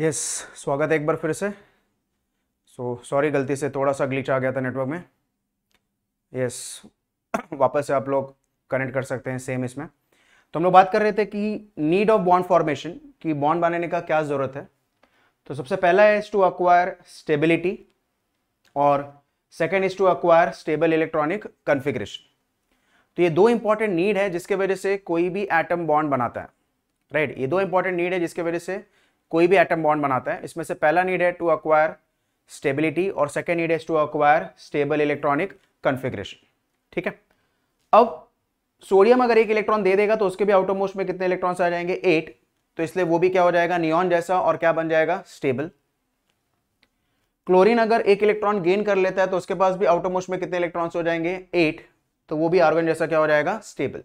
Yes yes, स्वागत है एक बार फिर से सो so, सॉरी गलती से थोड़ा सा ग्लिच आ गया था नेटवर्क में यस yes, वापस से आप लोग कनेक्ट कर सकते हैं सेम इसमें तो हम लोग बात कर रहे थे कि नीड ऑफ बॉन्ड फॉर्मेशन कि बॉन्ड बनाने का क्या ज़रूरत है तो सबसे पहला है इज टू अक्वायर स्टेबिलिटी और second is to acquire stable electronic configuration तो ये दो इंपॉर्टेंट नीड है जिसके वजह से कोई भी एटम बॉन्ड बनाता है राइट right? ये दो इंपॉर्टेंट नीड है जिसके वजह से कोई भी एटम बॉन्ड बनाता है इसमें से पहला नीड है टू अक्वायर स्टेबिलिटी और second need is to acquire stable electronic configuration ठीक है अब सोडियम अगर एक इलेक्ट्रॉन दे देगा तो उसके भी आउटोमोस्ट में कितने इलेक्ट्रॉन्स आ जाएंगे एट तो इसलिए वो भी क्या हो जाएगा नियॉन जैसा और क्या बन जाएगा स्टेबल क्लोरीन अगर एक इलेक्ट्रॉन गेन कर लेता है तो उसके पास भी आउटोमोस्ट में कितने इलेक्ट्रॉन्स हो जाएंगे एट तो वो भी आर्गन जैसा क्या हो जाएगा स्टेबल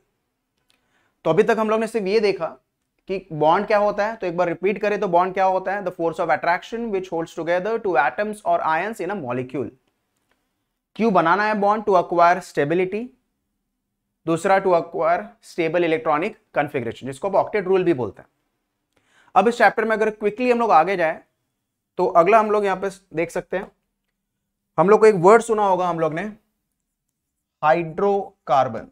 तो अभी तक हम लोग ने सिर्फ ये देखा कि बॉन्ड क्या होता है तो एक बार रिपीट करें तो बॉन्ड क्या होता है the force of attraction which holds together two atoms और आयंस इन अ मॉलिक्यूल क्यों बनाना है बॉन्ड टू अक्वायर स्टेबिलिटी दूसरा to acquire stable electronic configuration जिसको आप ऑक्टेट रूल भी बोलते हैं अब इस चैप्टर में अगर क्विकली हम लोग आगे जाए तो अगला हम लोग यहां पर देख सकते हैं हम लोग को एक वर्ड सुना होगा हम लोग ने हाइड्रोकार्बन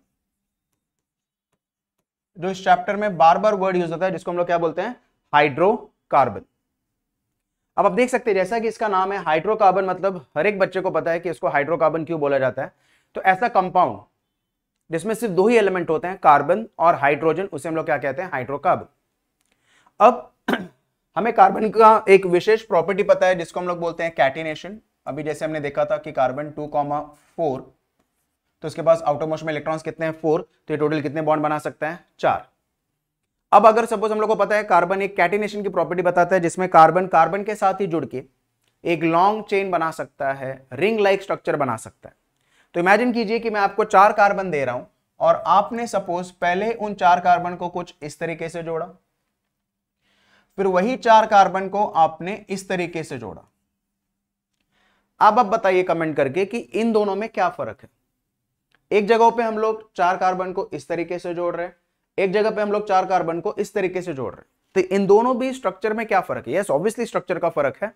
जो इस चैप्टर में बार बार वर्ड यूज होता है जिसको हम लोग क्या बोलते हैं हाइड्रोकार्बन अब आप देख सकते हैं जैसा कि इसका नाम है हाइड्रोकार्बन मतलब हर एक बच्चे को पता है कि इसको हाइड्रोकार्बन क्यों बोला जाता है तो ऐसा कंपाउंड जिसमें सिर्फ दो ही एलिमेंट होते हैं कार्बन और हाइड्रोजन उसे हम लोग क्या कहते हैं हाइड्रोकार्बन अब हमें कार्बन का एक विशेष प्रॉपर्टी पता है जिसको हम लोग बोलते हैं कैटिनेशन अभी जैसे हमने देखा था कि कार्बन टू कॉमा फोर तो इसके पास आउटर मोस्ट में इलेक्ट्रॉन्स कितने हैं फोर तो ये टोटल कितने बॉन्ड बना सकता है चार अब अगर सपोज हम लोग को पता है कार्बन एक कैटिनेशन की प्रॉपर्टी बताता है जिसमें कार्बन कार्बन के साथ ही जुड़ के एक लॉन्ग चेन बना सकता है रिंग लाइक स्ट्रक्चर बना सकता है तो इमेजिन कीजिए कि मैं आपको चार कार्बन दे रहा हूं और आपने सपोज पहले उन चार कार्बन को कुछ इस तरीके से जोड़ा फिर वही चार कार्बन को आपने इस तरीके से जोड़ा अब आप बताइए कमेंट करके कि इन दोनों में क्या फर्क है एक जगह पे हम लोग चार कार्बन को इस तरीके से जोड़ रहे हैं एक जगह पे हम लोग चार कार्बन को इस तरीके से जोड़ रहे हैं तो इन दोनों भी स्ट्रक्चर में क्या फर्क है यस ऑब्वियसली स्ट्रक्चर का फर्क है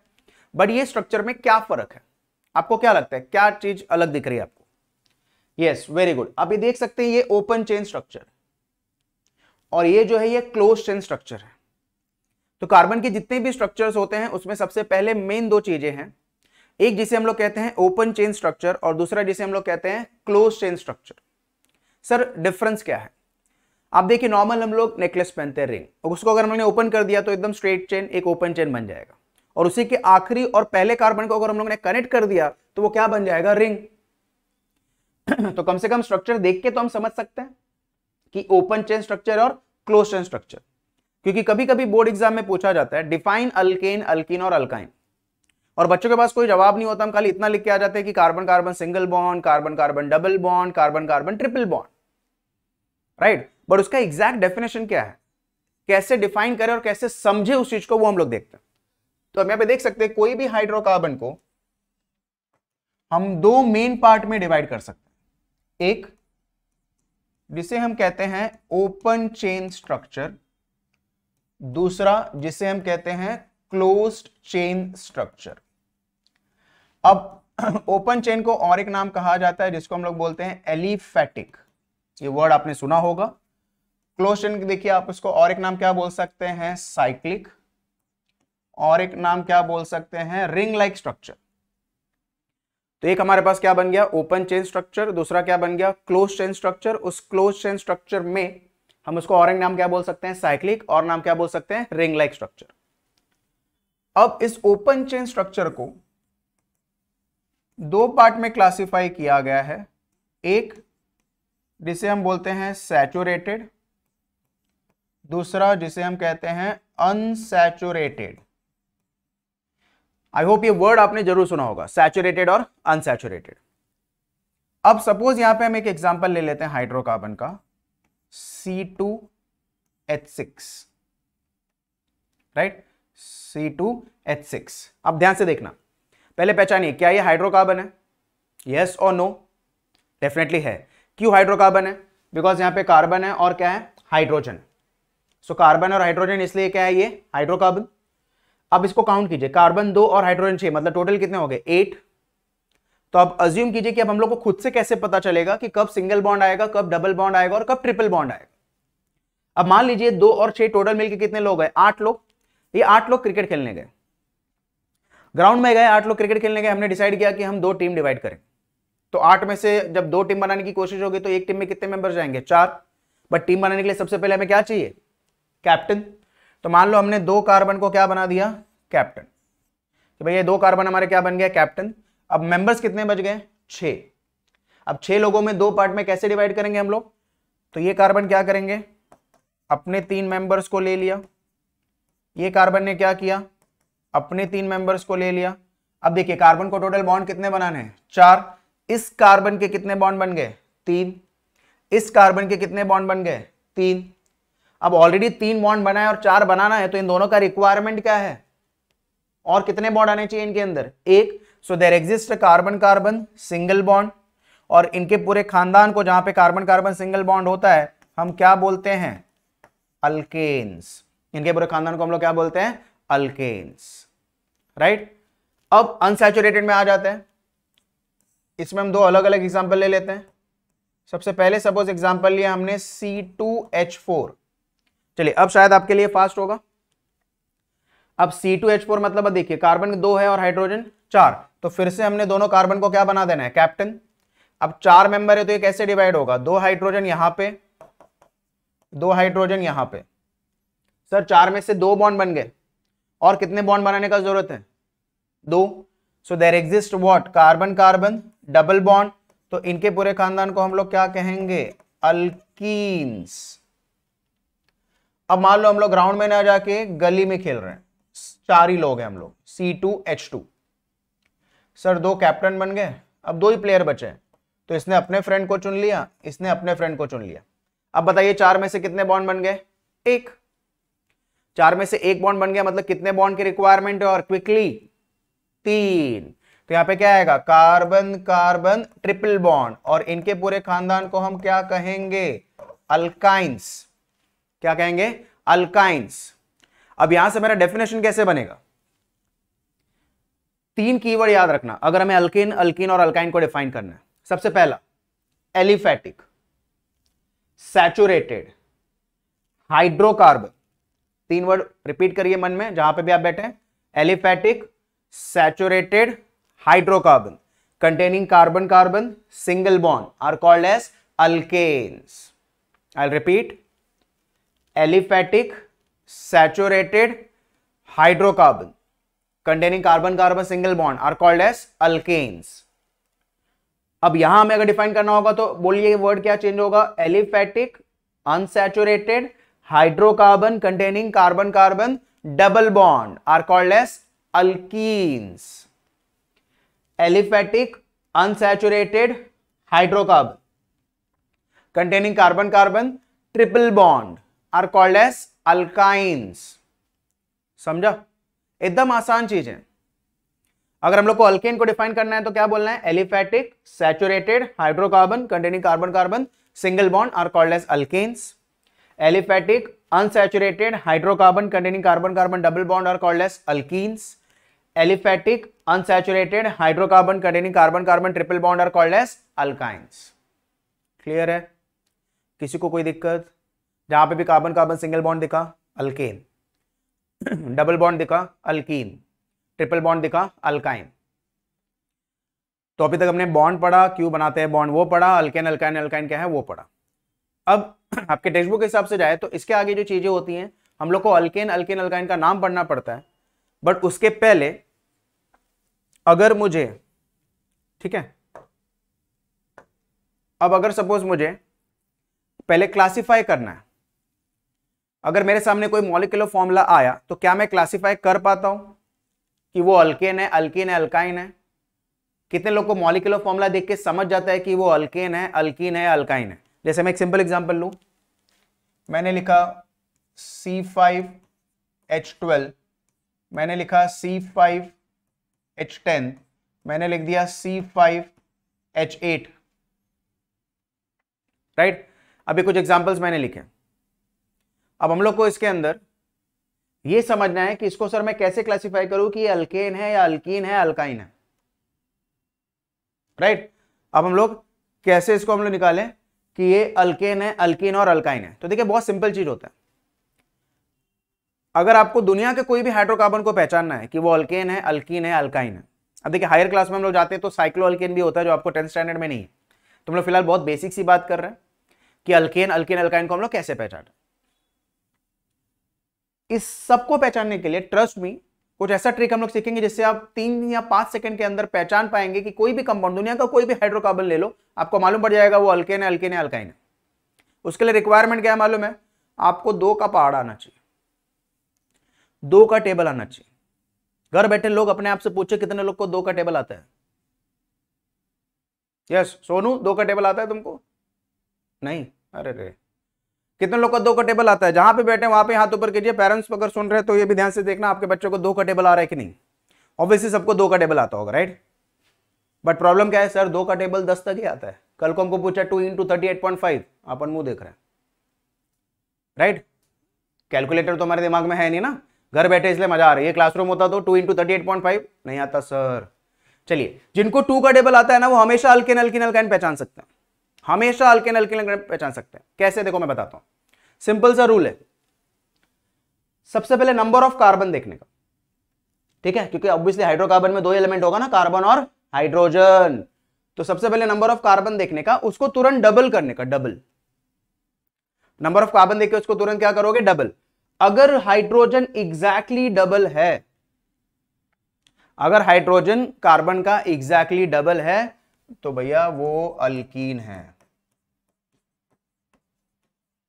बट ये स्ट्रक्चर में क्या फर्क है आपको क्या लगता है क्या चीज अलग दिख रही है आपको यस वेरी गुड आप ये देख सकते हैं ये ओपन चेन स्ट्रक्चर और ये जो है ये क्लोज चेन स्ट्रक्चर है तो कार्बन के जितने भी स्ट्रक्चर्स होते हैं उसमें सबसे पहले मेन दो चीजें हैं एक जिसे हम लोग कहते हैं ओपन चेन स्ट्रक्चर और दूसरा जिसे हम लोग कहते हैं close chain structure sir difference क्या है आप देखिए नॉर्मल हम लोग नेकलेस पहनते हैं रिंग और उसको अगर हमने ओपन कर दिया तो एकदम स्ट्रेट चेन एक ओपन चेन बन जाएगा और उसी के आखिरी और पहले कार्बन को अगर हम लोग ने कनेक्ट कर दिया तो वो क्या बन जाएगा रिंग तो कम से कम स्ट्रक्चर देख के तो हम समझ सकते हैं कि ओपन चेन स्ट्रक्चर और क्लोज चेन स्ट्रक्चर क्योंकि कभी कभी बोर्ड एग्जाम में पूछा जाता है डिफाइन अल्केन अल्किन और अल्काइन और बच्चों के पास कोई जवाब नहीं होता हम खाली इतना लिख के आ जाते हैं कि carbon carbon single bond carbon carbon double bond carbon carbon triple bond right but उसका एग्जैक्ट डेफिनेशन क्या है कैसे डिफाइन करें और कैसे समझे उस चीज को वो हम लोग देखते हैं तो हम यहाँ पे देख सकते हैं कोई भी हाइड्रोकार्बन को हम दो मेन पार्ट में डिवाइड कर सकते हैं एक जिसे हम कहते हैं ओपन चेन स्ट्रक्चर दूसरा जिसे हम कहते हैं क्लोज्ड चेन स्ट्रक्चर अब ओपन चेन को और एक नाम कहा जाता है जिसको हम लोग बोलते हैं एलिफेटिक ये वर्ड आपने सुना होगा क्लोज चेन देखिए आप उसको और एक नाम क्या बोल सकते हैं साइक्लिक और एक नाम क्या बोल सकते हैं रिंग लाइक स्ट्रक्चर तो एक हमारे पास क्या बन गया ओपन चेन स्ट्रक्चर दूसरा क्या बन गया क्लोज चेन स्ट्रक्चर उस क्लोज चेन स्ट्रक्चर में हम उसको और एक नाम क्या बोल सकते हैं साइक्लिक और नाम क्या बोल सकते हैं रिंग लाइक स्ट्रक्चर अब इस ओपन चेन स्ट्रक्चर को दो पार्ट में क्लासिफाई किया गया है एक जिसे हम बोलते हैं सैचुरेटेड दूसरा जिसे हम कहते हैं अनसैचुरेटेड आई होप ये वर्ड आपने जरूर सुना होगा सैचुरेटेड और अनसेचुरेटेड अब सपोज यहां पे हम एक एग्जांपल ले लेते हैं हाइड्रोकार्बन का C two H six right C two H six अब ध्यान से देखना पहले पहचानिए क्या ये हाइड्रोकार्बन है यस और नो डेफिनेटली है क्यों हाइड्रोकार्बन है बिकॉज यहां पे कार्बन है और क्या है हाइड्रोजन सो कार्बन और हाइड्रोजन इसलिए क्या है ये हाइड्रोकार्बन अब इसको काउंट कीजिए कार्बन दो और हाइड्रोजन छह मतलब टोटल कितने हो गए एट तो अब अज्यूम कीजिए कि अब हम लोग को खुद से कैसे पता चलेगा कि कब सिंगल बॉन्ड आएगा कब डबल बॉन्ड आएगा और कब ट्रिपल बॉन्ड आएगा अब मान लीजिए दो और छह टोटल मिलकर कितने लोग हैं आठ लोग ये आठ लोग क्रिकेट खेलने गए ग्राउंड में गए आठ लोग क्रिकेट खेलने गए हमने डिसाइड किया कि हम दो टीम डिवाइड करें तो आठ में से जब दो टीम बनाने की कोशिश होगी तो एक टीम में कितने मेंबर जाएंगे चार बट टीम बनाने के लिए सबसे पहले हमें क्या चाहिए कैप्टन तो मान लो हमने दो कार्बन को क्या बना दिया कैप्टन तो भैया दो कार्बन हमारे क्या बन गया कैप्टन अब मेंबर्स कितने बच गए छे अब छह लोगों में दो पार्ट में कैसे डिवाइड करेंगे हम लोग तो ये कार्बन क्या करेंगे अपने तीन मेंबर्स को ले लिया ये कार्बन ने क्या किया अपने तीन मेंबर्स को ले लिया अब देखिए कार्बन को टोटल बॉन्ड कितने बनाने हैं चार इस कार्बन के कितने बॉन्ड बन गए तीन इस कार्बन के कितने बॉन्ड बन गए तीन अब ऑलरेडी तीन बॉन्ड बनाए और चार बनाना है तो इन दोनों का रिक्वायरमेंट क्या है और कितने बॉन्ड आने चाहिए इनके अंदर एक so there exist carbon carbon single bond और इनके पूरे खानदान को जहां पे कार्बन कार्बन सिंगल बॉन्ड होता है हम क्या बोलते हैं अल्केन्स इनके पूरे खानदान को हम लोग क्या बोलते हैं अल्केन्स राइट अब अनसेचुरेटेड में आ जाते हैं इसमें हम दो अलग अलग एग्जाम्पल ले लेते हैं सबसे पहले सपोज एग्जाम्पल लिया हमने C2H4 चलिए अब शायद आपके लिए फास्ट होगा अब C2H4 मतलब देखिए कार्बन दो है और हाइड्रोजन चार तो फिर से हमने दोनों कार्बन को क्या बना देना है कैप्टन अब चार मेंबर है तो ये कैसे डिवाइड होगा दो हाइड्रोजन यहां पे दो हाइड्रोजन यहां पे सर चार में से दो बॉन्ड बन गए और कितने बॉन्ड बनाने का जरूरत है दो so there exist what carbon carbon double bond तो इनके पूरे खानदान को हम लोग क्या कहेंगे अल्कीन्स अब मान लो हम लोग ग्राउंड में ना जाके गली में खेल रहे हैं चार ही लोग हैं हम लोग C two H two sir दो कैप्टन बन गए अब दो ही प्लेयर बचे हैं तो इसने अपने फ्रेंड को चुन लिया इसने अपने फ्रेंड को चुन लिया अब बताइए चार में से कितने बॉन्ड बन गए एक चार में से एक बॉन्ड बन गया मतलब कितने बॉन्ड की रिक्वायरमेंट है और क्विकली तीन तो यहां पे क्या आएगा कार्बन कार्बन ट्रिपल बॉन्ड और इनके पूरे खानदान को हम क्या कहेंगे अल्काइंस क्या कहेंगे अल्काइंस अब यहां से मेरा डेफिनेशन कैसे बनेगा तीन कीवर्ड याद रखना अगर हमें अल्किन अल्किन और अल्काइन को डिफाइन करना है सबसे पहला एलिफेटिक सैचुरेटेड हाइड्रोकार्बन तीन वर्ड रिपीट करिए मन में जहां पे भी आप बैठे aliphatic saturated hydrocarbon containing carbon carbon single bond are called as alkanes I repeat aliphatic saturated hydrocarbon containing carbon carbon single bond are called as alkanes अब यहां हमें अगर डिफाइन करना होगा तो बोलिए वर्ड क्या चेंज होगा aliphatic unsaturated hydrocarbon containing carbon carbon double bond are called as alkenes aliphatic unsaturated hydrocarbon containing carbon carbon triple bond are called as alkynes समझा एकदम आसान चीज है अगर हम लोग को अल्किन को डिफाइन करना है तो क्या बोलना है aliphatic saturated hydrocarbon containing carbon carbon single bond are called as alkenes aliphatic unsaturated hydrocarbon containing carbon carbon double bond are called as aliphatic unsaturated hydrocarbon containing carbon carbon triple bond are called alkynes clear है किसी को कोई दिक्कत जहां पे भी carbon carbon single bond दिखा alkane double bond दिखा अल्कीन ट्रिपल बॉन्ड दिखा अल्काइन तो अभी तक हमने बॉन्ड पढ़ा क्यों बनाते हैं बॉन्ड वो पढ़ा अल्केन अल्काइन अल्काइन क्या है वो पढ़ा अब आपके टेक्सट बुक के हिसाब से जाए तो इसके आगे जो चीज़ें होती हैं हम लोग को अल्केन अल्केन अल्काइन का नाम पढ़ना पड़ता है बट उसके पहले अगर मुझे ठीक है अब अगर सपोज मुझे पहले क्लासिफाई करना है अगर मेरे सामने कोई मॉलिकुलर फॉर्मूला आया तो क्या मैं क्लासिफाई कर पाता हूं कि वो अल्केन है अल्किन है अल्काइन है कितने लोग को मॉलिकुलर फॉर्मूला देख के समझ जाता है कि वो अल्केन है अल्किन है अल्काइन है जैसे मैं एक सिंपल एग्जाम्पल लू मैंने लिखा सी फाइव एच ट्वेल्व मैंने लिखा सी फाइव एच टेन मैंने लिख दिया C five H eight right अभी कुछ एग्जाम्पल्स मैंने लिखे अब हम लोग को इसके अंदर ये समझना है कि इसको सर मैं कैसे क्लासिफाई करूं कि ये अल्केन है या अल्कीन है अल्काइन है राइट right? अब हम लोग कैसे इसको हम लोग निकालें कि ये अल्केन है अल्किन और अल्काइन है तो देखिए बहुत सिंपल चीज होता है अगर आपको दुनिया के कोई भी हाइड्रोकार्बन को पहचानना है कि वो अल्केन है अल्किन है अल्काइन है अब देखिए हायर क्लास में हम लोग जाते हैं तो साइक्लो अल्केन भी होता है जो आपको टेंथ स्टैंडर्ड में नहीं है तो हम लोग फिलहाल बहुत बेसिक सी बात कर रहे हैं कि अल्केन अल्किन अल्काइन को हम लोग कैसे पहचान इस सबको पहचानने के लिए ट्रस्ट मी कुछ ऐसा ट्रिक हम लोग सीखेंगे जिससे आप तीन या पांच सेकंड के अंदर पहचान पाएंगे कि कोई भी कंपाउंड दुनिया का कोई भी हाइड्रोकार्बन ले लो आपको मालूम पड़ जाएगा वो अल्के ने अल्के ने अल्काइन ने उसके लिए रिक्वायरमेंट क्या है मालूम है आपको दो का पहाड़ आना चाहिए दो का टेबल आना चाहिए घर बैठे लोग अपने आप से पूछे कितने लोग को दो का टेबल आता है यस सोनू दो का टेबल आता है तुमको नहीं अरे रे कितने लोग का दो का टेबल आता है जहां पे बैठे वहां पे हाथ ऊपर कीजिए पेरेंट्स अगर सुन रहे हैं तो ये भी ध्यान से देखना आपके बच्चों को दो का टेबल आ रहा है कि नहीं ऑब्वियसली सबको दो का टेबल आता होगा राइट बट प्रॉब्लम क्या है सर दो का टेबल दस तक ही आता है कल को हमको पूछा two into thirty eight point five अपन मुंह देख रहे हैं राइट कैलकुलेटर तो हमारे दिमाग में है नहीं ना घर बैठे इसलिए मजा आ रही है क्लासरूम होता तो two into thirty eight point five नहीं आता सर चलिए जिनको टू का टेबल आता है ना वो हमेशा अल्किन अल्किन अल्काइन पहचान सकते हैं हमेशा अल्केन अल्किन पहचान सकते हैं कैसे देखो मैं बताता हूं सिंपल सा रूल है सबसे पहले नंबर ऑफ कार्बन देखने का ठीक है क्योंकि ऑब्वियसली हाइड्रोकार्बन में दो एलिमेंट होगा ना कार्बन और हाइड्रोजन तो सबसे पहले नंबर ऑफ कार्बन देखने का उसको तुरंत डबल करने का डबल नंबर ऑफ कार्बन देखे उसको तुरंत क्या करोगे डबल अगर हाइड्रोजन एग्जैक्टली डबल है अगर हाइड्रोजन कार्बन का एग्जैक्टली डबल है तो भैया वो अल्कीन है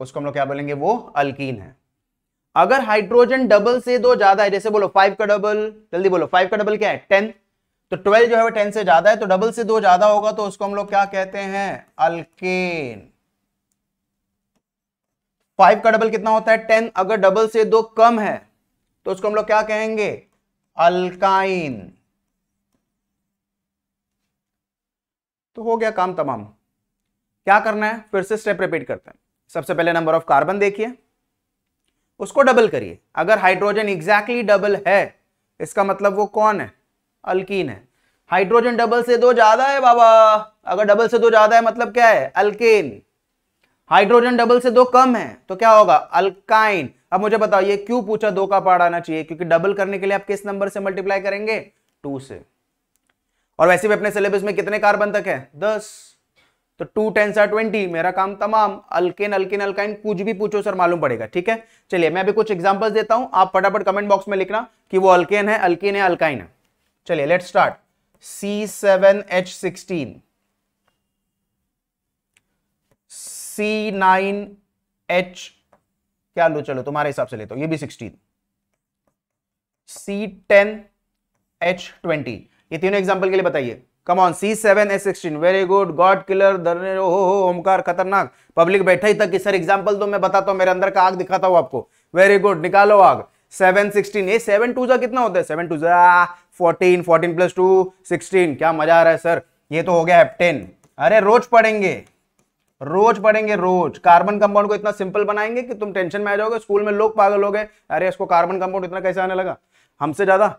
उसको हम लोग क्या बोलेंगे वो अल्कीन है अगर हाइड्रोजन डबल से दो ज्यादा है जैसे बोलो फाइव का डबल जल्दी बोलो फाइव का डबल क्या है टेन तो ट्वेल्व जो है वो टेन से ज्यादा है तो डबल से दो ज्यादा होगा तो उसको हम लोग क्या कहते हैं अल्केन फाइव का डबल कितना होता है टेन अगर डबल से दो कम है तो उसको हम लोग क्या कहेंगे अल्काइन तो हो गया काम तमाम क्या करना है फिर से स्टेप रिपीट करते हैं सबसे पहले नंबर ऑफ कार्बन देखिए उसको डबल करिए अगर हाइड्रोजन एग्जैक्टली डबल है इसका मतलब वो कौन है अल्किन है हाइड्रोजन डबल से दो ज्यादा है बाबा अगर डबल से दो ज्यादा है मतलब क्या है अल्किन हाइड्रोजन डबल से दो कम है तो क्या होगा अल्काइन अब मुझे बताओ ये क्यों पूछा दो का पार्ट आना चाहिए क्योंकि डबल करने के लिए आप किस नंबर से मल्टीप्लाई करेंगे टू से और वैसे भी अपने सिलेबस में कितने कार्बन तक है दस तो टू टेंस आर ट्वेंटी मेरा काम तमाम अल्केन अल्केन अल्काइन कुछ भी पूछो सर मालूम पड़ेगा ठीक है चलिए मैं अभी कुछ एग्जांपल्स देता हूं आप फटाफट कमेंट बॉक्स में लिखना कि वो अल्केन है अल्केन है अल्काइन है चलिए let start C seven H sixteen C nine H क्या लो चलो तुम्हारे हिसाब से लेता तो, हूं ये भी sixteen C ten H twenty ये तीनों एग्जाम्पल के लिए बताइए come on C seven S sixteen very good god killer Omkar खतरनाक पब्लिक बैठा ही था कि सर एग्जाम्पल तो मैं बताता हूँ मेरे अंदर का आग दिखाता हूँ आपको वेरी गुड निकालो आग सेवन सिक्सटीन ये सेवन टू जो कितना होता है सेवन टू जा fourteen fourteen plus two sixteen क्या मजा आ रहा है सर ये तो हो गया एप्टेन अरे रोज पढ़ेंगे रोज पढ़ेंगे रोज कार्बन कंपाउंड को इतना सिंपल बनाएंगे कि तुम टेंशन में आ जाओगे स्कूल में लोग पागल हो गए अरे इसको कार्बन कंपाउंड इतना कैसे आने लगा हमसे ज्यादा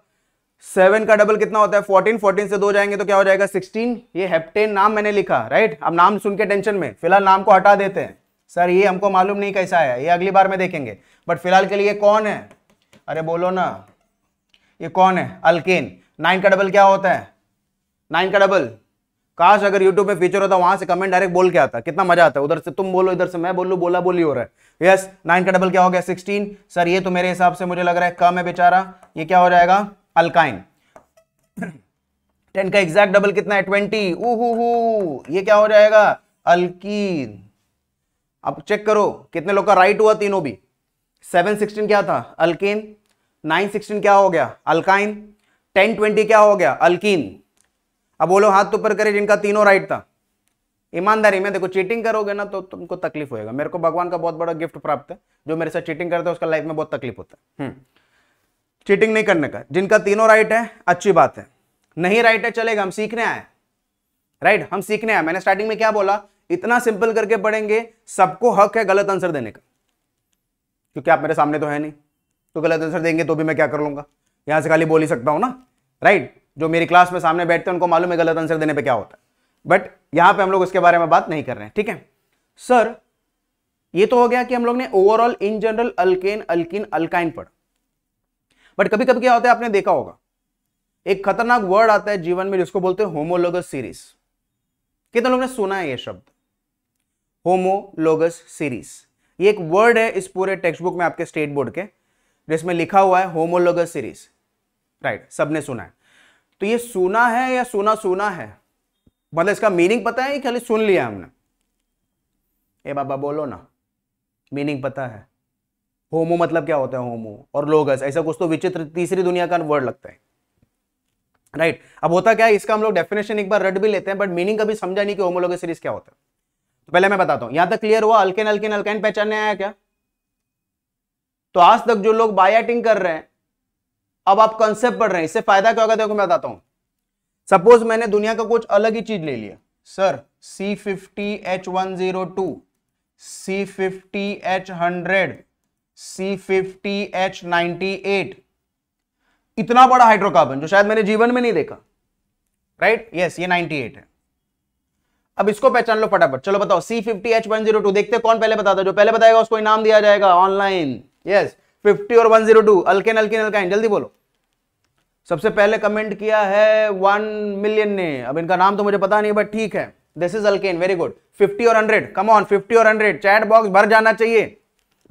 सेवन का डबल कितना होता है फोर्टीन फोर्टीन से दो जाएंगे तो क्या हो जाएगा सिक्सटीन ये हेप्टेन नाम मैंने लिखा राइट अब नाम सुन के टेंशन में फिलहाल नाम को हटा देते हैं सर ये हमको मालूम नहीं कैसा है ये अगली बार में देखेंगे बट फिलहाल के लिए कौन है अरे बोलो ना ये कौन है अल्केन नाइन का डबल क्या होता है नाइन का डबल काश अगर यूट्यूब में फीचर होता वहां से कमेंट डायरेक्ट बोल के आता कितना मजा आता है उधर से तुम बोलो इधर से मैं बोलूँ बोला बोली हो रहा है यस नाइन का डबल क्या हो गया सिक्सटीन सर ये तो मेरे हिसाब से मुझे लग रहा है कम है बेचारा ये क्या हो जाएगा अल्काइन टेन का एग्जैक्ट डबल कितना है ट्वेंटी ये क्या हो जाएगा अल्कीन अब चेक करो कितने लोग का राइट हुआ तीनों भी सेवन सिक्सटीन क्या था अल्केन नाइन सिक्सटीन क्या हो गया अल्काइन टेन ट्वेंटी क्या हो गया अल्कीन अब बोलो हाथ तो ऊपर करे जिनका तीनों राइट था ईमानदारी में देखो चीटिंग करोगे ना तो तुमको तकलीफ होएगा मेरे को भगवान का बहुत बड़ा गिफ्ट प्राप्त है जो मेरे साथ चीटिंग करता है उसका लाइफ में बहुत तकलीफ होता है हम्म. चीटिंग नहीं करने का जिनका तीनों राइट है अच्छी बात है नहीं राइट है चलेगा हम सीखने आए राइट हम सीखने आए मैंने स्टार्टिंग में क्या बोला इतना सिंपल करके पढ़ेंगे सबको हक है गलत आंसर देने का क्योंकि आप मेरे सामने तो है नहीं तो गलत आंसर देंगे तो भी मैं क्या कर लूंगा यहां से खाली बोल ही सकता हूं ना राइट जो मेरी क्लास में सामने बैठते हैं उनको मालूम है गलत आंसर देने पे क्या होता है बट यहां पे हम लोग उसके बारे में बात नहीं कर रहे हैं ठीक है सर ये तो हो गया कि हम लोग ने overall in general alkane alkene alkyne पढ़ बट कभी कभी क्या होता है आपने देखा होगा एक खतरनाक वर्ड आता है जीवन में जिसको बोलते हैं होमोलोगस सीरीज कितने लोगों ने सुना है ये शब्द होमोलोगस सीरीज ये एक वर्ड है इस पूरे टेक्स्ट बुक में आपके स्टेट बोर्ड के जिसमें लिखा हुआ है होमोलोगस सीरीज राइट सबने सुना है तो ये सुना है या सुना सुना है मतलब इसका मीनिंग पता है कि खाली सुन लिया हमने ए बाबा बोलो ना मीनिंग पता है होमो मतलब क्या होता है होमो और लोगस ऐसा कुछ तो विचित्र तीसरी दुनिया का वर्ड लगता है राइट right. अब होता क्या है इसका हम लोग डेफिनेशन एक बार रट भी लेते हैं बट मीनिंग कभी समझा नहीं कि होमोलोगस सीरीज क्या होता है तो पहले मैं बताता हूं यहां तक क्लियर हुआ अल्केन अल्केन अल्केन पहचानने आया क्या तो आज तक जो लोग बायाटिंग कर रहे हैं अब आप कॉन्सेप्ट पढ़ रहे हैं इससे फायदा क्या होगा देखो मैं बताता हूं सपोज मैंने दुनिया का कुछ अलग ही चीज ले लिया sir C fifty H one zero two C fifty H hundred C fifty H ninety eight इतना बड़ा हाइड्रोकार्बन जो शायद मैंने जीवन में नहीं देखा राइट right? यस yes, ये 98 है अब इसको पहचान लो फटाफट चलो बताओ C fifty H one zero two देखते कौन पहले बताता है जो पहले बताएगा उसको इनाम दिया जाएगा ऑनलाइन यस फिफ्टी और one zero two alkane alkane alkyne जल्दी बोलो सबसे पहले कमेंट किया है वन मिलियन ने अब इनका नाम तो मुझे पता नहीं बट ठीक है this is alkane very good fifty और हंड्रेड कम ऑन फिफ्टी और हंड्रेड चैट बॉक्स भर जाना चाहिए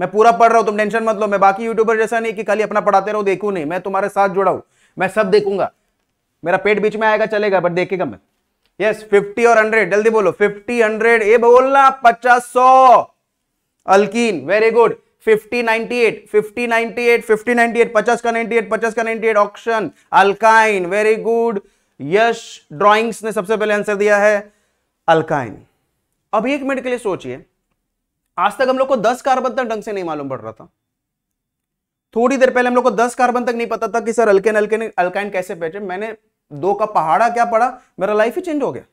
मैं पूरा पढ़ रहा हूं तुम टेंशन मत लो मैं बाकी यूट्यूबर जैसा नहीं कि खाली अपना पढ़ाते रहो देखू नहीं मैं तुम्हारे साथ जुड़ा हूं मैं सब देखूंगा मेरा पेट बीच में आएगा चलेगा बट देखेगा मैं यस फिफ्टी और हंड्रेड जल्दी बोलो फिफ्टी हंड्रेड ये बोलना पचास सौ alkene very good fifty ninety eight fifty ninety eight fifty ninety eight पचास का नाइनटी एट पचास का ninety eight option alkyne very good Yash drawings ने सबसे पहले आंसर दिया है अल्काइन अभी एक मिनट के लिए सोचिए आज तक हम लोग को दस कार्बन तक ढंग से नहीं मालूम पड़ रहा था थोड़ी देर पहले हम लोग को दस कार्बन तक नहीं पता था कि सर अल्केन अल्केन अल्काइन कैसे बैठे मैंने दो का पहाड़ा क्या पढ़ा मेरा लाइफ ही चेंज हो गया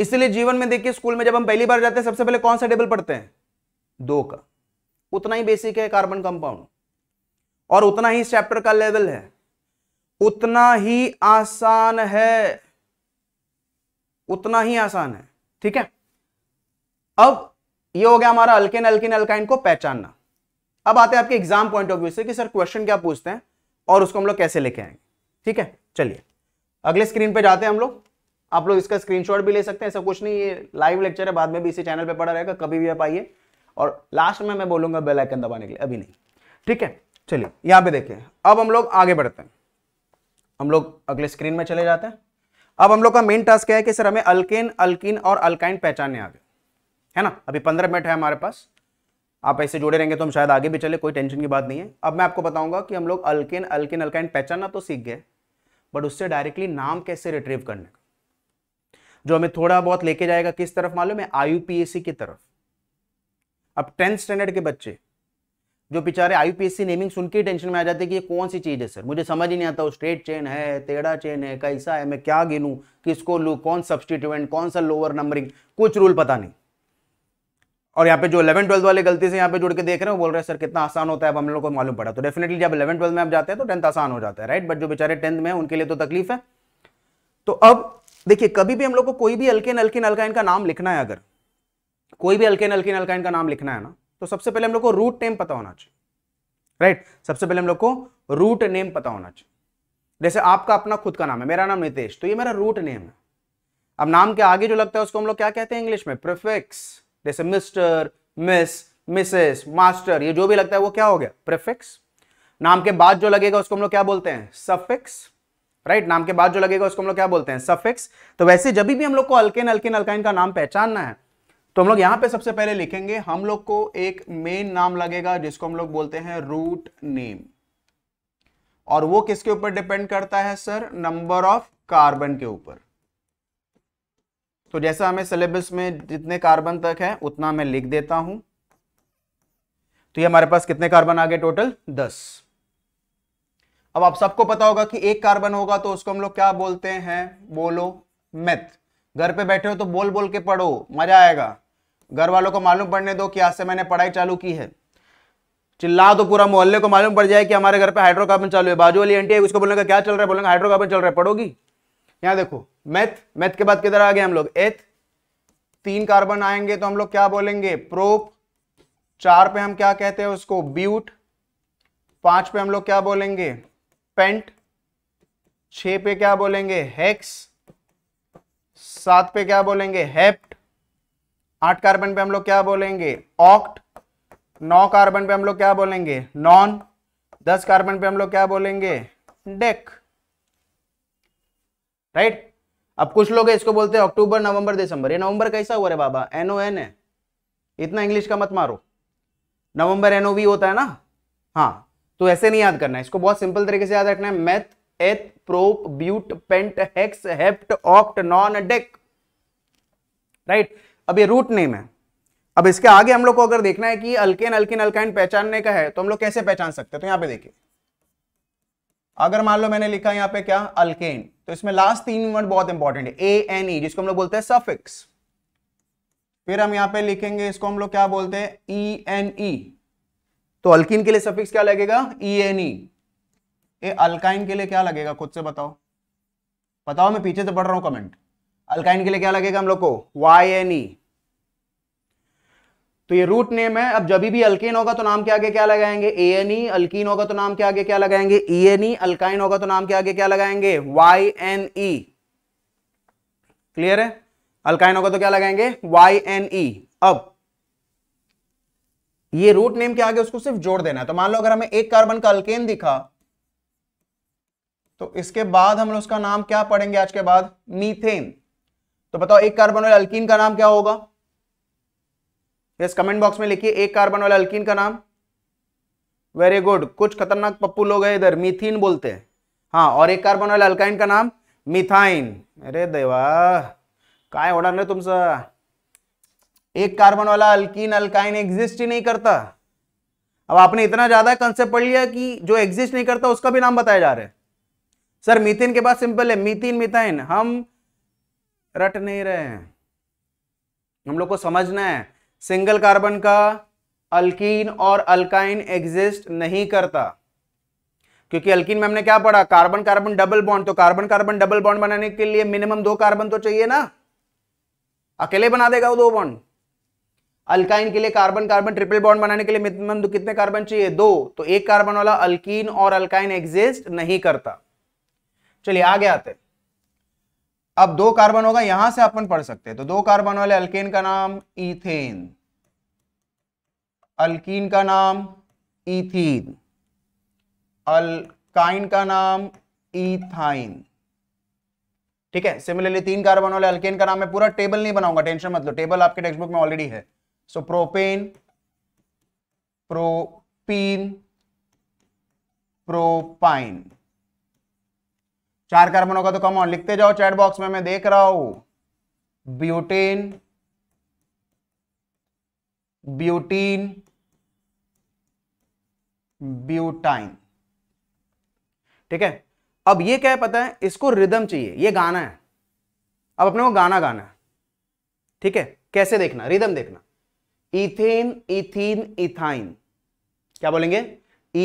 इसलिए जीवन में देखिए स्कूल में जब हम पहली बार जाते हैं सबसे पहले कौन सा टेबल पढ़ते हैं दो का उतना ही बेसिक है कार्बन कंपाउंड और उतना ही चैप्टर का लेवल है उतना ही आसान है उतना ही आसान है ठीक है अब ये हो गया हमारा अल्केन अल्किन अल्काइन को पहचानना अब आते हैं आपके एग्जाम पॉइंट ऑफ व्यू से कि सर क्वेश्चन क्या पूछते हैं और उसको हम लोग कैसे लेके आएंगे ठीक है चलिए अगले स्क्रीन पे जाते हैं हम लोग आप लोग इसका स्क्रीनशॉट भी ले सकते हैं ऐसा कुछ नहीं ये लाइव लेक्चर है बाद में भी इसी चैनल पे पड़ा रहेगा कभी भी आप आइए और लास्ट में मैं बोलूंगा बेल आइकन दबाने के लिए अभी नहीं ठीक है चलिए यहाँ पे देखिए अब हम लोग आगे बढ़ते हैं हम लोग अगले स्क्रीन में चले जाते हैं अब हम लोग का मेन टास्क क्या है कि सर हमें अल्केन अल्किन और अल्काइन पहचानने आ गए है ना अभी पंद्रह मिनट है हमारे पास आप ऐसे जुड़े रहेंगे तो हम शायद आगे भी चले कोई टेंशन की बात नहीं है अब मैं आपको बताऊंगा कि हम लोग अल्किन अल्किन अल्काइन पहचानना तो सीख गए बट उससे डायरेक्टली नाम कैसे रिट्रीव करने का जो हमें थोड़ा बहुत लेके जाएगा किस तरफ मालूम है आईयूपीएससी की तरफ अब टेंथ स्टैंडर्ड के बच्चे जो बेचारे आईयूपीएससी नेमिंग सुन के टेंशन में आ जाते कि ये कौन सी चीज़ है सर मुझे समझ ही नहीं आता वो स्ट्रेट चेन है टेढ़ा चेन है कैसा है मैं क्या गिनूँ किसको लूँ कौन सब्सटीट्यूएंट कौन सा लोअर नंबरिंग कुछ रूल पता नहीं और यहाँ पे जो 11 ट्वेल्थ वाले गलती से यहाँ पे जुड़ के देख रहे हैं वो बोल रहे हैं सर कितना आसान होता है अब हम लोग को मालूम पड़ा तो डेफिनेटली जब 11 ट्वेल्थ में आप जाते हैं तो टेंथ आसान हो जाता है राइट बट जो बेचारे टेंथ में उनके लिए तो तकलीफ है तो अब देखिए कभी भी हम लोग को कोई भी अल्के नल्के अल्काइन का नाम लिखना है अगर कोई भी अल्के नल्के अल्काइन का नाम लिखना है ना तो सबसे पहले हम लोग को रूट नेम पता होना चाहिए राइट सबसे पहले हम लोग को रूट नेम पता होना चाहिए जैसे आपका अपना खुद का नाम है मेरा नाम नितेश तो ये मेरा रूट नेम है अब नाम के आगे जो लगता है उसको हम लोग क्या कहते हैं इंग्लिश में प्रिफिक्स जैसे मिस्टर मिस मिसेस मास्टर ये जो भी लगता है वो क्या हो गया प्रेफिक्स नाम के बाद जो लगेगा उसको हम लोग क्या बोलते हैं सफिक्स राइट right? नाम के बाद जो लगेगा उसको हम लोग क्या बोलते हैं सफिक्स तो वैसे जब भी हम लोग को अल्केन अल्केन अल्काइन का नाम पहचानना है तो हम लोग यहां पे सबसे पहले लिखेंगे हम लोग को एक मेन नाम लगेगा जिसको हम लोग बोलते हैं रूट नेम और वो किसके ऊपर डिपेंड करता है सर नंबर ऑफ कार्बन के ऊपर तो जैसा हमें सिलेबस में जितने कार्बन तक है उतना मैं लिख देता हूं तो ये हमारे पास कितने कार्बन आ गए टोटल दस अब आप सबको पता होगा कि एक कार्बन होगा तो उसको हम लोग क्या बोलते हैं बोलो मेथ घर पे बैठे हो तो बोल बोल के पढ़ो मजा आएगा घर वालों को मालूम पड़ने दो कि आज से मैंने पढ़ाई चालू की है चिल्ला दो पूरा मोहल्ले को मालूम पड़ जाए कि हमारे घर पे हाइड्रोकार्बन चालू है बाजू वाली एंटी है उसको बोलेगा क्या चल रहा है बोलेंगे हाइड्रोकार्बन चल रहा है पढ़ोगी यहाँ देखो मैथ मैथ के बाद किधर आ गए हम लोग एथ तीन कार्बन आएंगे तो हम लोग क्या बोलेंगे प्रोप चार पे हम क्या कहते हैं उसको ब्यूट पांच पे हम लोग क्या बोलेंगे पेंट छ पे क्या बोलेंगे हेक्स सात पे क्या बोलेंगे हेप्ट आठ कार्बन पे हम लोग क्या बोलेंगे ऑक्ट नौ कार्बन पे हम लोग क्या बोलेंगे नॉन दस कार्बन पे हम लोग क्या बोलेंगे डेक राइट अब कुछ लोग इसको बोलते हैं अक्टूबर नवंबर दिसंबर ये नवंबर कैसा हुआ रे बाबा एनओ एन है इतना इंग्लिश का मत मारो नवंबर एनओ ओ वी होता है ना हाँ तो ऐसे नहीं याद करना है इसको बहुत सिंपल तरीके से याद रखना है meth eth prop but pent hex hept oct non dec right अब ये रूट नेम है अब इसके आगे हम लोग को अगर देखना है कि अल्केन अल्किन अल्काइन पहचानने का है तो हम लोग कैसे पहचान सकते हैं तो यहां पे देखिए अगर मान लो मैंने लिखा यहाँ पे क्या अल्केन तो इसमें लास्ट तीन वर्ड बहुत इंपॉर्टेंट है ए एन ई जिसको हम लोग बोलते हैं सफिक्स फिर हम यहाँ पे लिखेंगे इसको हम लोग क्या बोलते हैं ई एन ई तो अल्किन के लिए सफिक्स क्या लगेगा ई एन ई ए अल्काइन के लिए क्या लगेगा खुद से बताओ बताओ मैं पीछे से पढ़ रहा हूं कमेंट अल्काइन के लिए क्या लगेगा हम लोग को वाई एन ई तो ये रूट नेम है अब जब भी अल्केन होगा तो नाम के आगे क्या लगाएंगे ए एन ई अल्कीन होगा तो नाम के आगे क्या लगाएंगे ई एन ई अल्काइन होगा तो नाम के आगे क्या लगाएंगे वाई एन ई क्लियर है अल्काइन होगा तो क्या लगाएंगे वाई एन ई अब ये रूट नेम के आगे उसको सिर्फ जोड़ देना है तो मान लो अगर हमें एक कार्बन का अल्केन दिखा तो इसके बाद हम उसका नाम क्या पढ़ेंगे आज के बाद मीथेन तो बताओ एक कार्बन वाले अल्कीन का नाम क्या होगा यस कमेंट बॉक्स में लिखिए एक कार्बन वाला अल्किन का नाम वेरी गुड कुछ खतरनाक पप्पू लोग हैं इधर मिथिन बोलते हैं हाँ और एक कार्बन वाला अल्काइन का नाम मिथाइन अरे देवा काय होना ना तुमसे एक कार्बन वाला अल्किन अल्काइन एग्जिस्ट ही नहीं करता अब आपने इतना ज्यादा कंसेप्ट पढ़ लिया कि जो एग्जिस्ट नहीं करता उसका भी नाम बताया जा रहा है सर मिथिन के बाद सिंपल है मिथिन मिथाइन हम रट नहीं रहे हैं हम लोग को समझना है सिंगल कार्बन का अल्कीन और अल्काइन एग्जिस्ट नहीं करता क्योंकि अल्किन में हमने क्या पढ़ा कार्बन कार्बन डबल बॉन्ड तो कार्बन कार्बन डबल बॉन्ड बनाने के लिए मिनिमम दो कार्बन तो चाहिए ना अकेले बना देगा वो दो बॉन्ड अल्काइन के लिए कार्बन कार्बन ट्रिपल बॉन्ड बनाने के लिए मिनिमम कितने कार्बन चाहिए दो तो एक कार्बन वाला अल्कीन और अल्काइन एग्जिस्ट नहीं करता चलिए आगे आते अब दो कार्बन होगा यहां से अपन पढ़ सकते हैं तो दो कार्बन वाले अल्केन का नाम इथेन अल्कीन का नाम इथीन अल्काइन का नाम इथाइन ठीक है सिमिलरली तीन कार्बन वाले अल्केन का नाम मैं पूरा टेबल नहीं बनाऊंगा टेंशन मत लो टेबल आपके टेक्स्ट बुक में ऑलरेडी है सो प्रोपेन प्रोपीन प्रोपाइन चार कार्बन होगा तो कम ऑन लिखते जाओ चैट बॉक्स में मैं देख रहा हूं ब्यूटेन ब्यूटीन ब्यूटाइन ठीक है अब ये क्या है पता है इसको रिदम चाहिए ये गाना है अब अपने को गाना गाना है ठीक है कैसे देखना रिदम देखना इथेन इथिन इथाइन क्या बोलेंगे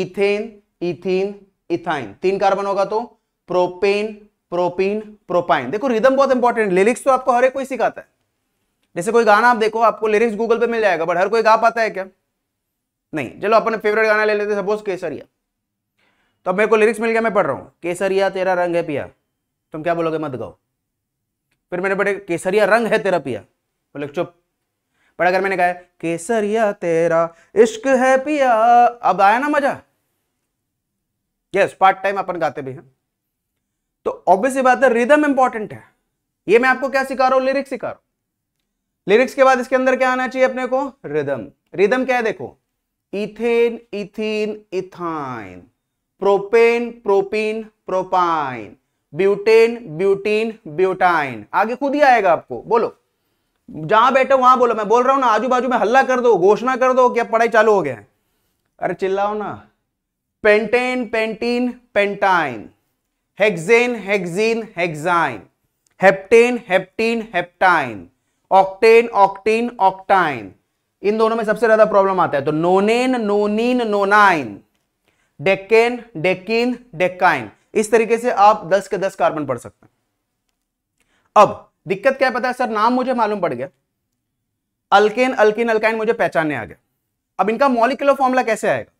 इथेन इथिन इथाइन तीन कार्बन होगा तो प्रोपेन प्रोपीन प्रोपाइन देखो रिदम बहुत इंपॉर्टेंट लिरिक्स तो आपको हर एक कोई सिखाता है जैसे कोई गाना आप देखो आपको लिरिक्स गूगल पे मिल जाएगा बट हर कोई गा पाता है क्या नहीं चलो अपने फेवरेट गाना ले लेते सपोज केसरिया तो अब मेरे को लिरिक्स मिल गया मैं पढ़ रहा हूँ केसरिया तेरा रंग है पिया तुम क्या बोलोगे मत गाओ फिर मैंने बेटे केसरिया रंग है तेरा पिया बोले चुप पर अगर मैंने कहा केसरिया तेरा इश्क है पिया अब आया ना मजा यस पार्ट टाइम अपन गाते भी हैं तो ऑब्वियस बात है रिदम इंपॉर्टेंट है ये मैं आपको क्या सिखा रहा हूं लिरिक्स सिखा रहा हूं लिरिक्स के बाद इसके अंदर क्या आना चाहिए अपने को रिदम रिदम क्या है देखो ethane ethene ethyne propane propene propyne butane butene butyne आगे खुद ही आएगा आपको बोलो जहां बैठे वहां बोलो मैं बोल रहा हूं ना आजू बाजू में हल्ला कर दो घोषणा कर दो कि अब पढ़ाई चालू हो गया है अरे चिल्लाओ ना pentane pentene pentyne hexane hexene hexyne heptane heptene heptyne octane octene octyne इन दोनों में सबसे ज्यादा प्रॉब्लम आता है तो नोनेन नोनीन नोनाइन डेकेन डेकिन डेकाइन इस तरीके से आप 10 के 10 कार्बन पढ़ सकते हैं अब दिक्कत क्या पता है सर नाम मुझे मालूम पड़ गया अल्केन अल्किन अल्काइन मुझे पहचानने आ गया अब इनका मॉलिकुलर फॉर्मूला कैसे आएगा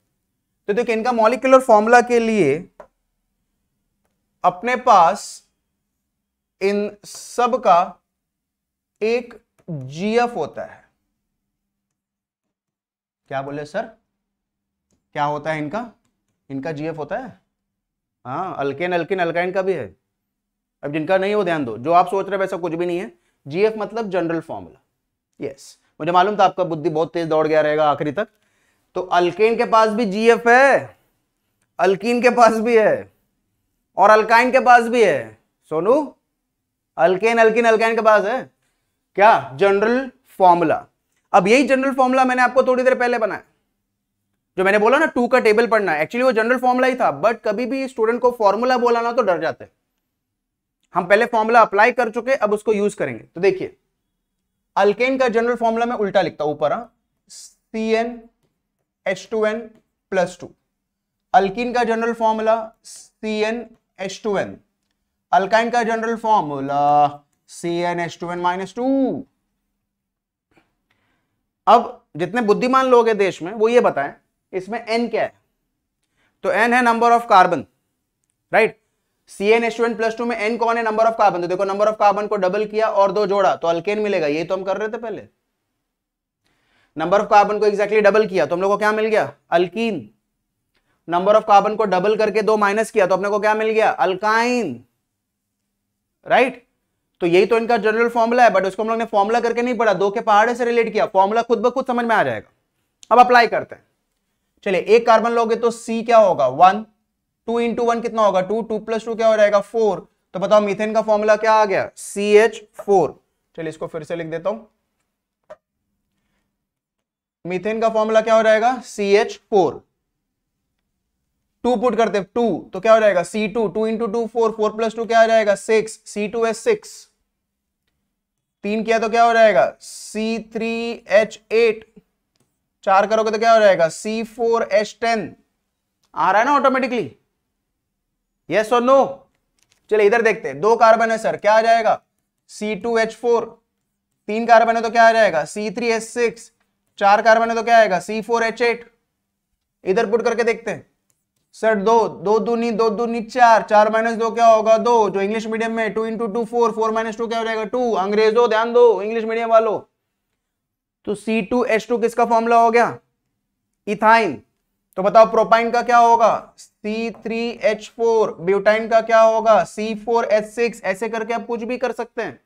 तो देखिए इनका मॉलिकुलर फॉर्मूला के लिए अपने पास इन सब का एक जीएफ होता है क्या बोले सर क्या होता है इनका इनका जीएफ होता है हाँ अल्केन अल्किन अल्काइन का भी है अब जिनका नहीं हो ध्यान दो जो आप सोच रहे वैसा कुछ भी नहीं है जीएफ मतलब जनरल फॉर्मूला यस मुझे मालूम था आपका बुद्धि बहुत तेज दौड़ गया रहेगा आखिरी तक तो अल्केन के पास भी जीएफ है अल्किन के पास भी है और अल्काइन के पास भी है सोनू अल्केन अल्किन अल्काइन के पास है क्या जनरल फॉर्मूला अब यही जनरल फॉर्मूला मैंने आपको थोड़ी देर पहले बनाया जो मैंने बोला ना टू का टेबल पढ़ना एक्चुअली वो जनरल फॉर्मूला ही था बट कभी भी स्टूडेंट को फॉर्मूला बोला ना तो डर जाते हम पहले फॉर्मूला अप्लाई कर चुके अब उसको यूज करेंगे तो देखिए अल्केन का जनरल फॉर्मूला में उल्टा लिखता हूं ऊपर C n H two n plus two alkene का general formula C n H two n alkyne का general formula C n H two n minus two अब जितने बुद्धिमान लोग हैं देश में वो ये बताएं इसमें एन क्या है तो एन है number of carbon right C n H two n plus two में एन कौन है नंबर ऑफ कार्बन तो देखो नंबर ऑफ कार्बन को डबल किया और दो जोड़ा तो अल्केन मिलेगा ये तो हम कर रहे थे पहले नंबर ऑफ कार्बन को एग्जैक्टली exactly डबल किया तो हम लोग को क्या मिल गया अल्कीन नंबर ऑफ कार्बन को डबल करके दो माइनस किया तो अपने को क्या मिल गया अल्काइन राइट right? तो यही तो इनका जनरल फॉर्मूला है बट उसको हम लोग ने फॉर्मूला करके नहीं पढ़ा दो के पहाड़े से रिलेट किया फॉर्मूला खुद ब खुद समझ में आ जाएगा अब अप्लाई करते हैं चलिए एक कार्बन लोगे तो सी क्या होगा वन टू इंटू वन कितना होगा टू टू प्लस टू क्या हो जाएगा फोर तो बताओ मिथेन का फॉर्मूला क्या आ गया सी एच फोर चलिए इसको फिर से लिख देता हूं मिथेन का फॉर्मूला क्या हो जाएगा C H four two put करते हैं टू तो क्या हो जाएगा C two two into two four four plus two क्या हो जाएगा six C two S six तीन किया तो क्या हो जाएगा सी थ्री एच एट चार करोगे तो क्या हो जाएगा सी फोर एच टेन आ रहा है ना ऑटोमेटिकली यस और नो चलिए इधर देखते हैं दो कार्बन है सर क्या आ जाएगा सी टू एच फोर तीन कार्बन है तो क्या आ जाएगा सी थ्री एच सिक्स चार कार्बन है तो क्या आएगा सी फोर एच एट इधर पुट करके देखते हैं सर दो दो दूनी दो दूनी चार चार माइनस दो क्या होगा दो जो इंग्लिश मीडियम में two into two four four minus two क्या हो जाएगा टू अंग्रेजों ध्यान दो इंग्लिश मीडियम वालों तो सी टू एच टू किसका फॉर्मूला हो गया इथाइन तो बताओ प्रोपाइन का क्या होगा C three H four butyne का क्या होगा सी फोर एच सिक्स ऐसे करके आप कुछ भी कर सकते हैं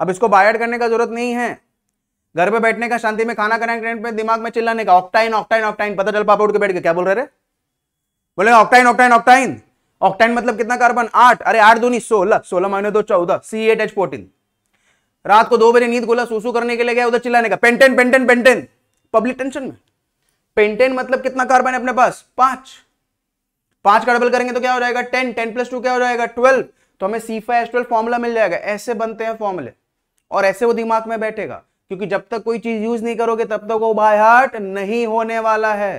अब इसको बायड करने का जरूरत नहीं है घर पे बैठने का शांति में खाना करने खाने पे दिमाग में चिल्लाने का ऑक्टाइन ऑक्टाइन ऑक्टाइन पता चल पापा उठ के बैठ के क्या बोल रहे हैं बोले ऑक्टाइन ऑक्टाइन ऑक्टाइन ऑक्टाइन मतलब कितना कार्बन आठ अरे आठ नहीं सोलह सोलह माइनस दो चौदह सी एट एच फोर्टीन रात को दो बजे नींद खोला सूसू करने के लिए गया उधर चिल्लाने का pentene pentene pentene public tension में पेंटेन मतलब कितना कार्बन है अपने पास पांच पांच का डबल करेंगे तो क्या हो जाएगा टेन टेन प्लस टू क्या हो जाएगा ट्वेल्व तो हमें C five S twelve formula मिल जाएगा ऐसे बनते हैं फॉर्मूले और ऐसे वो दिमाग में बैठेगा क्योंकि जब तक कोई चीज यूज नहीं करोगे तब तक वो बाय हार्ट नहीं होने वाला है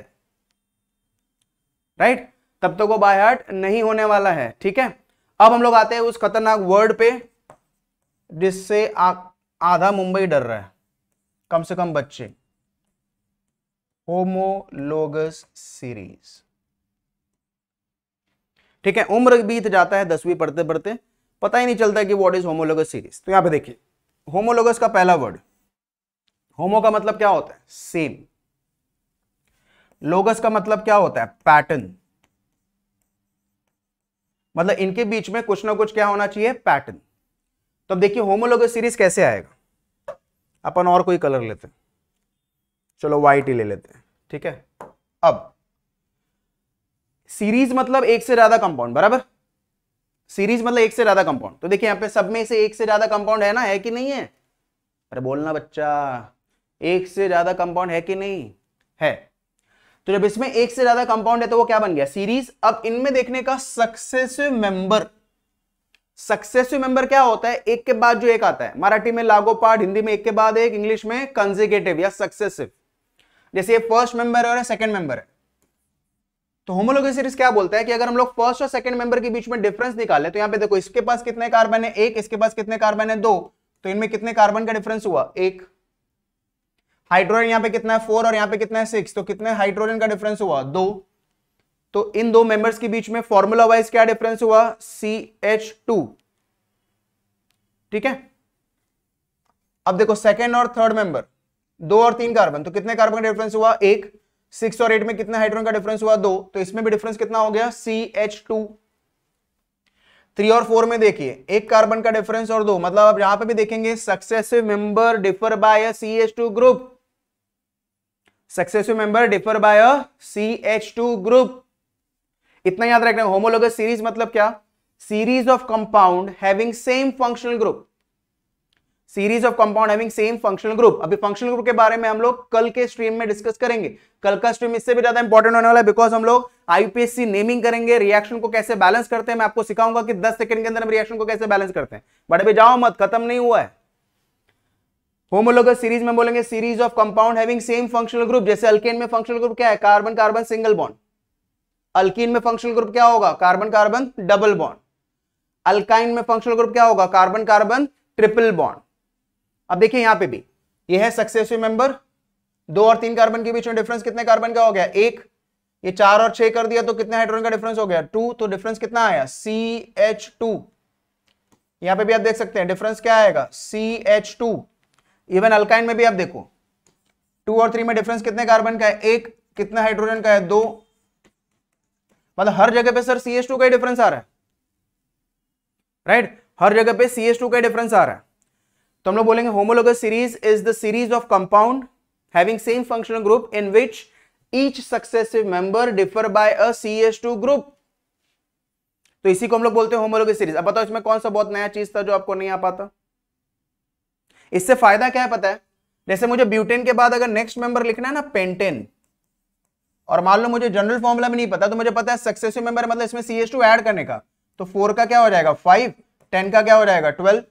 राइट तब तक तो वो बाय हार्ट नहीं होने वाला है ठीक है अब हम लोग आते हैं उस खतरनाक वर्ड पे जिससे आधा मुंबई डर रहा है कम से कम बच्चे होमोलोगस सीरीज ठीक है उम्र बीत जाता है दसवीं पढ़ते पढ़ते पता ही नहीं चलता कि व्हाट इज होमोलोगस सीरीज तो यहां पे देखिए होमोलोगस का पहला वर्ड होमो का मतलब क्या होता है सेम लोगस का मतलब क्या होता है पैटर्न मतलब इनके बीच में कुछ ना कुछ क्या होना चाहिए पैटर्न तो अब देखिए होमोलोगस सीरीज कैसे आएगा अपन और कोई कलर लेते हैं चलो व्हाइट ही ले लेते हैं ठीक है अब सीरीज मतलब एक से ज्यादा कंपाउंड बराबर सीरीज मतलब एक से ज्यादा कंपाउंड तो देखिए यहां पे सब में से एक से ज्यादा कंपाउंड है ना है कि नहीं है अरे बोलना बच्चा एक से ज्यादा कंपाउंड है कि नहीं है तो जब इसमें एक से ज्यादा कंपाउंड है तो वो क्या बन गया सीरीज अब इनमें देखने का सक्सेसिव मेंबर सक्सेसिव मेंबर क्या होता है एक के बाद जो एक आता है मराठी में लागो पार्ट हिंदी में एक के बाद एक इंग्लिश में कंजिगेटिव या सक्सेसिव जैसे ये फर्स्ट मेंबर है और सेकंड मेंबर है तो होमोलोगी सीरीज क्या बोलता है कि अगर हम लोग फर्स्ट और सेकंड मेंबर के बीच में डिफरेंस निकाले तो यहां पे देखो इसके पास कितने कार्बन है एक इसके पास कितने कार्बन है दो तो इनमें कितने कार्बन का डिफरेंस हुआ एक हाइड्रोजन यहां पे कितना है फोर और यहां पे कितना है सिक्स तो कितने हाइड्रोजन का डिफरेंस हुआ दो तो इन दो मेंबर्स के बीच में फॉर्मूला वाइज क्या डिफरेंस हुआ सी एच टू ठीक है अब देखो सेकेंड और थर्ड मेंबर दो और तीन कार्बन तो कितने कार्बन का डिफरेंस हुआ एक सिक्स और एट में कितने हाइड्रोजन का डिफरेंस हुआ दो तो इसमें भी डिफरेंस कितना हो गया सी एच टू थ्री और फोर में देखिए एक कार्बन का डिफरेंस और दो मतलब आप यहां पे भी देखेंगे successive member differ by C H two group successive member differ by a C H two group इतना याद रखना होमोलोगस सीरीज मतलब क्या series of compound having same functional group series of compound having same functional group अभी functional group के बारे में हम लोग कल के स्ट्रीम में डिस्कस करेंगे कल का स्ट्रीम इससे भी ज्यादा इंपॉर्टेंट होने वाला है बिकॉज हम लोग आईपीएससी नेमिंग करेंगे रिएक्शन को कैसे बैलेंस करते हैं मैं आपको सिखाऊंगा कि 10 सेकंड के अंदर हम रिएक्शन को कैसे बैलेंस करते हैं बट अभी जाओ मत खत्म नहीं हुआ है होमोलोगस सीरीज में बोलेंगे series of compound having same functional group जैसे अल्केन में फंक्शनल ग्रुप क्या है carbon carbon single bond alkene में फंक्शनल ग्रुप क्या होगा carbon carbon double bond alkyne में फंक्शनल ग्रुप क्या होगा कार्बन कार्बन ट्रिपल बॉन्ड अब देखिए यहां पे भी ये है सक्सेसिव मेंबर दो और तीन कार्बन के बीच में डिफरेंस कितने कार्बन का हो गया एक ये चार और छह कर दिया तो कितने हाइड्रोजन का डिफरेंस हो गया टू तो डिफरेंस कितना आया सी एच टू यहां पे भी आप देख सकते हैं डिफरेंस क्या आएगा C H two even alkyne में भी आप देखो टू और थ्री में डिफरेंस कितने कार्बन का है एक कितना हाइड्रोजन का है दो मतलब हर जगह पे सर सी का ही डिफरेंस आ रहा है राइट right? हर जगह पे सी का डिफरेंस आ रहा है तो हम लोग बोलेंगे homologue series is the series of compound having same functional group in which each successive member differ by a CH2 group तो इसी को हम लोग बोलते हैं होमोलोग सीरीज अब बताओ इसमें कौन सा बहुत नया चीज था जो आपको नहीं आ पाता इससे फायदा क्या है पता है जैसे मुझे ब्यूटेन के बाद अगर नेक्स्ट मेंबर लिखना है ना पेंटेन और मान लो मुझे जनरल फॉर्मुला में नहीं पता तो मुझे पता है सक्सेसिव मेंबर मतलब इसमें सी एच टू एड करने का तो फोर का क्या हो जाएगा फाइव टेन का क्या हो जाएगा ट्वेल्व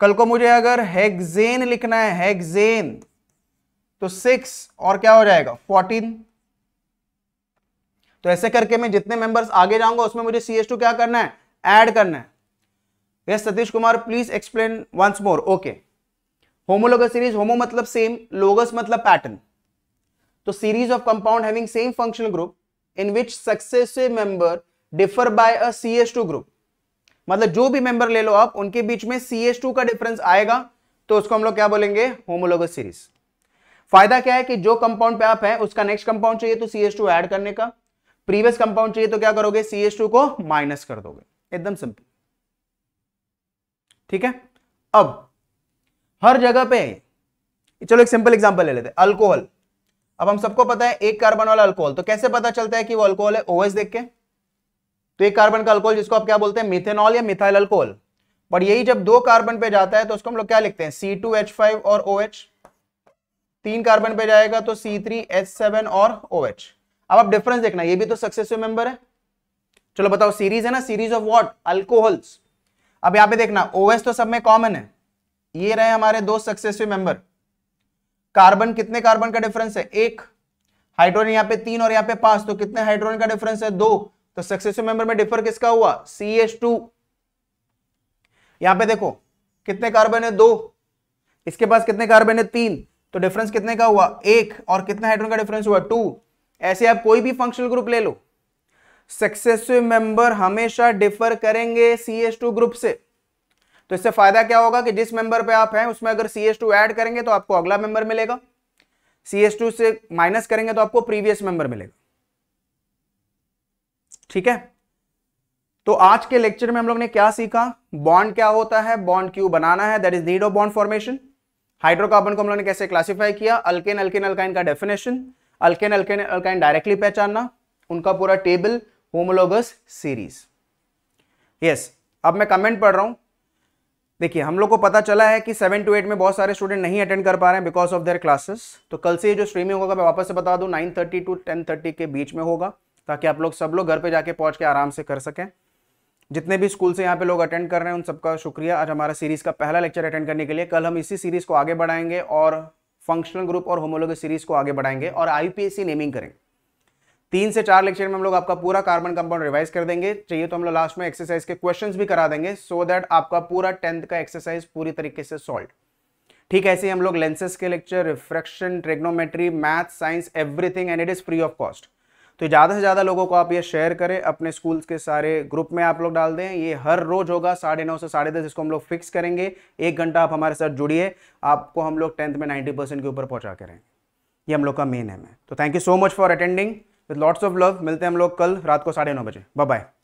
कल को मुझे अगर हेगजेन लिखना है हेगजेन तो सिक्स और क्या हो जाएगा फोर्टीन तो ऐसे करके मैं जितने मेंबर्स आगे जाऊंगा उसमें मुझे सी एच टू क्या करना है ऐड करना है yes Satish Kumar please explain once more okay homologue series homo मतलब सेम लोगस मतलब पैटर्न तो series of compound having same functional group in which successive member differ by a CS two group मतलब जो भी मेंबर ले लो आप उनके बीच में सीएस टू का डिफरेंस आएगा तो उसको हम लोग क्या बोलेंगे होमोलोगस सीरीज फायदा क्या है कि जो कंपाउंड पे आप है उसका नेक्स्ट कंपाउंड चाहिए तो सी एस टू एड करने का प्रीवियस कंपाउंड चाहिए तो क्या करोगे सी एस टू को माइनस कर दोगे एकदम सिंपल ठीक है अब हर जगह पे चलो एक सिंपल एग्जांपल ले लेते हैं अल्कोहल अब हम सबको पता है एक कार्बन वाला अल्कोहल तो कैसे पता चलता है कि वो अल्कोहल है ओएस देख के तो एक कार्बन का अल्कोहल जिसको आप क्या बोलते हैं मिथेनॉल या मिथाइल अल्कोहल पर यही जब दो कार्बन पे जाता है तो उसको हम लोग क्या लिखते हैं सी टू एच फाइव और ओ OH. तीन कार्बन पे जाएगा तो सी थ्री एच सेवन और ओ OH. अब आप डिफरेंस देखना ये भी तो सक्सेसिव मेंबर है चलो बताओ सीरीज है ना सीरीज ऑफ वॉट अल्कोहल्स अब यहां पे देखना ओएस तो सब में कॉमन है ये रहे हमारे दो सक्सेसिव मेंबर कार्बन कितने कार्बन का डिफरेंस है एक हाइड्रोजन यहां पे तीन और यहां पे पांच तो कितने हाइड्रोजन का डिफरेंस है दो तो सक्सेसिव मेंबर में डिफर किसका हुआ सी एस टू यहां पर देखो कितने कार्बन है दो इसके पास कितने कार्बन है तीन तो डिफरेंस कितने का हुआ एक और कितने हाइड्रोजन का डिफरेंस हुआ टू ऐसे आप कोई भी फंक्शनल ग्रुप ले लो सक्सेसिव मेंबर हमेशा डिफर करेंगे सी एस टू ग्रुप से तो इससे फायदा क्या होगा कि जिस मेंबर पे आप हैं उसमें अगर सी एस टू एड करेंगे तो आपको अगला मेंबर मिलेगा सी एस टू से माइनस करेंगे तो आपको प्रीवियस मेंबर मिलेगा ठीक है तो आज के लेक्चर में हम लोग ने क्या सीखा बॉन्ड क्या होता है बॉन्ड क्यों बनाना है that is need of bond formation hydrocarbon को हम लोग ने कैसे क्लासिफाई किया अल्केन अल्केन अल्काइन का definition alkane alkane alkyne directly पहचानना उनका पूरा टेबल होमोलोगस सीरीज यस अब मैं कमेंट पढ़ रहा हूं देखिए हम लोग को पता चला है कि सेवन टू एट में बहुत सारे स्टूडेंट नहीं अटेंड कर पा रहे हैं बिकॉज ऑफ देयर क्लासेस तो कल से ये जो स्ट्रीमिंग होगा मैं वापस से बता दूं nine thirty to ten thirty के बीच में होगा ताकि आप लोग सब लोग घर पे जाके पहुंच के आराम से कर सकें जितने भी स्कूल से यहाँ पे लोग अटेंड कर रहे हैं उन सबका शुक्रिया आज हमारा सीरीज़ का पहला लेक्चर अटेंड करने के लिए कल हम इसी सीरीज़ को आगे बढ़ाएंगे और फंक्शनल ग्रुप और होमोलोग सीरीज़ को आगे बढ़ाएंगे और आई नेमिंग करेंगे तीन से चार लेक्चर में हम लोग आपका पूरा कार्बन कंपाउंड रिवाइज कर देंगे चाहिए तो हम लोग लास्ट में एक्सरसाइज के क्वेश्चंस भी करा देंगे सो so दैट आपका पूरा टेंथ का एक्सरसाइज पूरी तरीके से सॉल्व ठीक ऐसे ही हम लोग लेंसेस के lecture refraction trigonometry math science everything and it is free of cost तो ज़्यादा से ज़्यादा लोगों को आप ये शेयर करें अपने स्कूल्स के सारे ग्रुप में आप लोग डाल दें ये हर रोज होगा साढ़े नौ से साढ़े दस इसको हम लोग फिक्स करेंगे एक घंटा आप हमारे साथ जुड़िए आपको हम लोग टेंथ में नाइन्टी परसेंट के ऊपर पहुंचा करें ये हम लोग का मेन है मैं तो thank you so much for attending with lots of love मिलते हैं हम लोग कल रात को साढ़े नौ बजे बाय